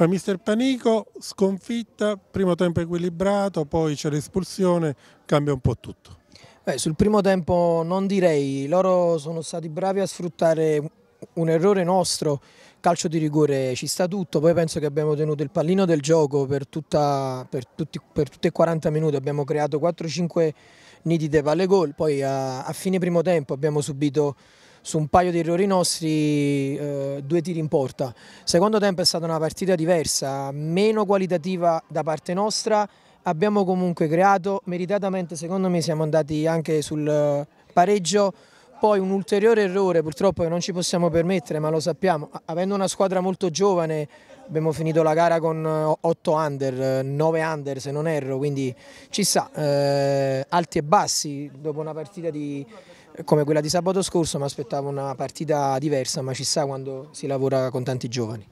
Allora, mister Panico, sconfitta, primo tempo equilibrato, poi c'è l'espulsione, cambia un po' tutto. Beh, sul primo tempo non direi, loro sono stati bravi a sfruttare un errore nostro, calcio di rigore ci sta tutto, poi penso che abbiamo tenuto il pallino del gioco per, tutta, per, tutti, per tutte 40 minuti, abbiamo creato 4-5 nitide palle gol, poi a, a fine primo tempo abbiamo subito su un paio di errori nostri eh, due tiri in porta. Secondo tempo è stata una partita diversa, meno qualitativa da parte nostra, abbiamo comunque creato, meritatamente secondo me siamo andati anche sul eh, pareggio poi un ulteriore errore purtroppo che non ci possiamo permettere, ma lo sappiamo, avendo una squadra molto giovane abbiamo finito la gara con 8 eh, under, 9 under se non erro, quindi ci sta, eh, alti e bassi dopo una partita di, come quella di sabato scorso mi aspettavo una partita diversa, ma ci sta quando si lavora con tanti giovani.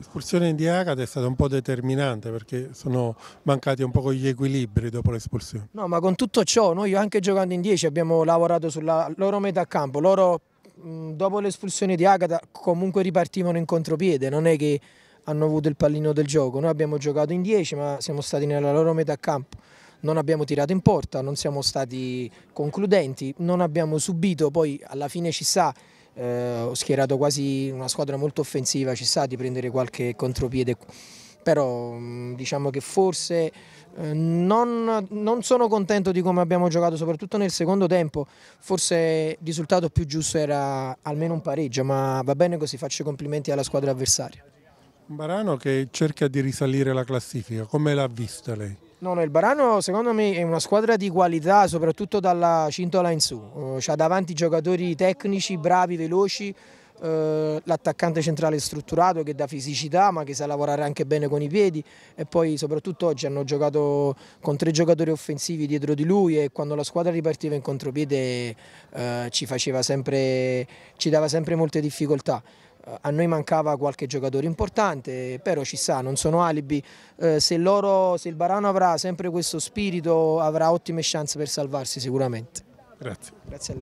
L'espulsione di Agata è stata un po' determinante perché sono mancati un po' gli equilibri dopo l'espulsione. No, ma con tutto ciò noi anche giocando in 10 abbiamo lavorato sulla loro metà campo, loro dopo l'espulsione di Agata comunque ripartivano in contropiede, non è che hanno avuto il pallino del gioco, noi abbiamo giocato in 10 ma siamo stati nella loro metà campo, non abbiamo tirato in porta, non siamo stati concludenti, non abbiamo subito, poi alla fine ci sa eh, ho schierato quasi una squadra molto offensiva, ci sa di prendere qualche contropiede, però mm, diciamo che forse eh, non, non, sono contento di come abbiamo giocato, soprattutto nel secondo tempo, forse il risultato più giusto era almeno un pareggio, ma va bene così, faccio i complimenti alla squadra avversaria. Barano che cerca di risalire la classifica, come l'ha vista lei? No, no, il Barano secondo me è una squadra di qualità, soprattutto dalla cintola in su. Uh, eh, ha davanti giocatori tecnici, bravi, veloci, uh, l'attaccante centrale strutturato che dà fisicità ma che sa lavorare anche bene con i piedi e poi soprattutto oggi hanno giocato con tre giocatori offensivi dietro di lui e quando la squadra ripartiva in contropiede uh, ci, sempre, ci dava sempre molte difficoltà a noi mancava qualche giocatore importante, però ci sta, non sono alibi, eh, se, loro, se il Barano avrà sempre questo spirito avrà ottime chance per salvarsi sicuramente. Grazie. Grazie